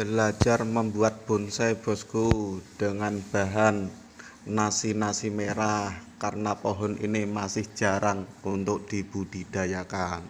belajar membuat bonsai bosku dengan bahan nasi-nasi merah karena pohon ini masih jarang untuk dibudidayakan